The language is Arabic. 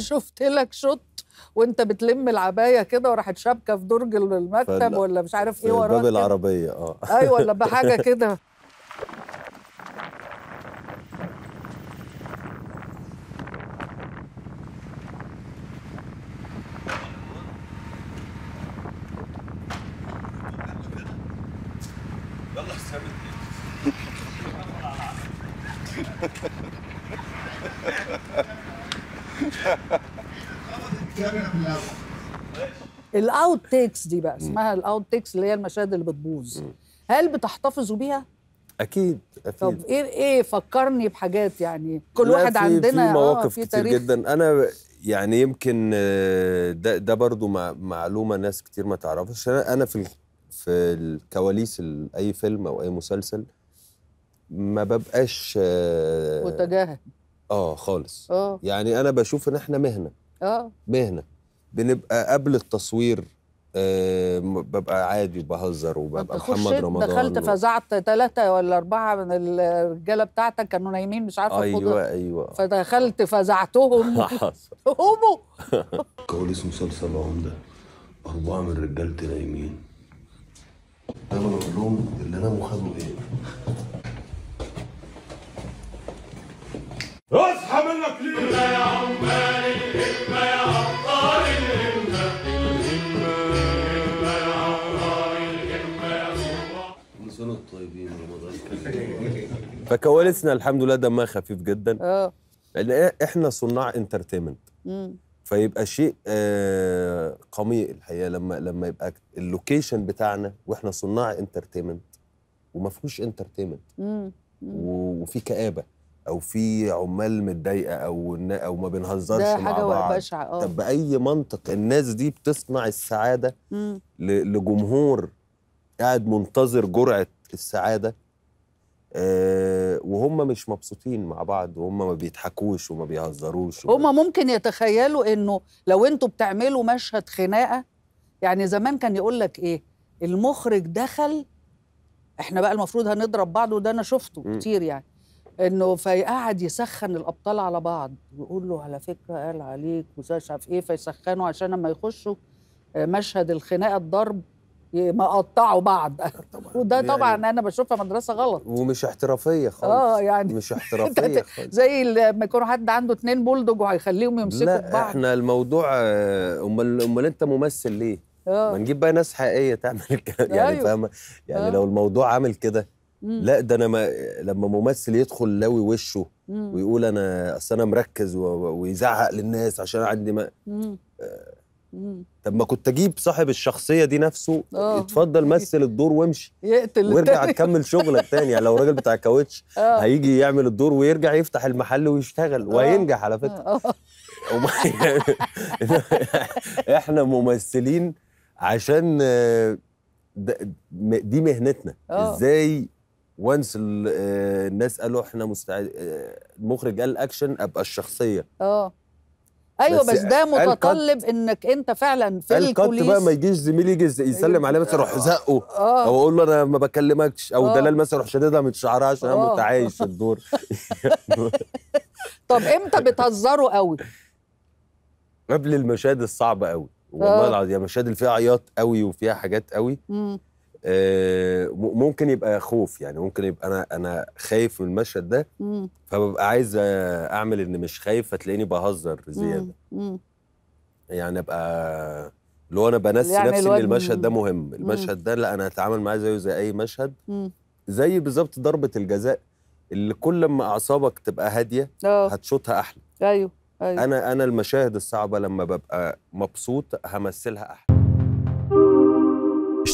شفت لك شط وانت بتلم العبايه كده وراحت شابكه في درج المكتب ولا مش عارف ايه وراك باب العربيه اه ايوه ولا بحاجه كده Ha ha ha. الاوت تيكس دي بقى اسمها الاوت تيكس اللي هي المشاهد اللي بتبوظ هل بتحتفظوا بيها؟ اكيد اكيد طب ايه ايه فكرني بحاجات يعني كل واحد في عندنا آه، في مواقف آه كتير جدا انا يعني يمكن آه، ده ده برضو معلومه ناس كتير ما تعرفش انا في في الكواليس اي فيلم او اي مسلسل ما ببقاش آه، متجاهل اه خالص أوه. يعني انا بشوف ان احنا مهنه اه مهنه بنبقى قبل التصوير أه ببقى عادي وبهزر وببقى محمد رمضان دخلت فزعت ثلاثة ولا أربعة من الرجالة بتاعتك كانوا نايمين مش عارفة أيوة خضر. أيوة فدخلت فزعتهم قوموا كواليس مسلسل العمدة أربعة من رجالتي نايمين أنا بقول لهم اللي ناموا خدوا إيه اصحى منك ليه همة يا عمال الهمة يا عطار الهمة يا الهمة يا صباح كل سنة رمضان فكواليسنا الحمد لله دمها خفيف جدا اه احنا صناع انترتينمنت فيبقى شيء آه قميء الحقيقه لما لما يبقى اللوكيشن بتاعنا واحنا صناع انترتينمنت وما فيهوش انترتينمنت وفي كآبه او في عمال متضايقه او او ما بنهزرش مع بعض بشعة. آه. طب باي منطق الناس دي بتصنع السعاده مم. لجمهور قاعد منتظر جرعه السعاده أه وهم مش مبسوطين مع بعض وهم ما بيضحكوش وما بيهزروش وما... هم ممكن يتخيلوا انه لو انتوا بتعملوا مشهد خناقه يعني زمان كان يقول لك ايه المخرج دخل احنا بقى المفروض هنضرب بعض وده انا شفته كتير يعني انه فيقعد يسخن الابطال على بعض ويقول له على فكره قال عليك وزي مش عارف ايه فيسخنوا عشان لما يخشوا آه، مشهد الخناقه الضرب ما قطعوا بعض طبعًا. وده يعني طبعا يعني انا بشوفها مدرسه غلط ومش احترافيه خالص اه يعني مش احترافيه خالص زي لما يكون حد عنده اتنين بولدوج وهيخليهم يمسكوا لا بعض احنا الموضوع آه، امال امال انت ممثل ليه؟ آه. ما نجيب بقى ناس حقيقيه تعمل الكلام يعني أيوه. فاهمه يعني أوه. لو الموضوع عامل كده مم. لا ده انا ما لما ممثل يدخل لاوي وشه مم. ويقول انا اصل انا مركز و... ويزعق للناس عشان عندي ما آه. طب ما كنت اجيب صاحب الشخصيه دي نفسه أوه. اتفضل مثل الدور وامشي يقتل وارجع تكمل شغلك تاني يعني لو راجل بتاع الكاوتش آه. هيجي يعمل الدور ويرجع يفتح المحل ويشتغل آه. وهينجح على فكره يعني احنا ممثلين عشان دي مهنتنا أوه. ازاي وانس آه، الناس قالوا احنا مستعد آه، المخرج قال اكشن ابقى الشخصيه اه ايوه بس, بس ده متطلب انك انت فعلا في الكوليس بقى ما يجيش زميلي يجي يسلم عليه مثلا اروح آه. زقه او اقول له انا ما بكلمكش او دلال مثلا اروح شددها من شعرها عشان انا متعايش في الدور طب امتى بتهزروا قوي؟ قبل المشاهد الصعبه قوي والله العظيم المشاهد اللي فيها عياط قوي وفيها حاجات قوي آه، ممكن يبقى خوف يعني ممكن يبقى انا انا خايف من المشهد ده فببقى عايز اعمل ان مش خايف فتلاقيني بهزر زياده يعني ابقى اللي هو انا بنسي يعني نفسي ان المشهد ده مهم المشهد ده لا انا هتعامل معاه زيه زي اي مشهد زي بالظبط ضربه الجزاء اللي كل ما اعصابك تبقى هاديه آه. هتشوطها احلى ايوه ايوه انا انا المشاهد الصعبه لما ببقى مبسوط همثلها احلى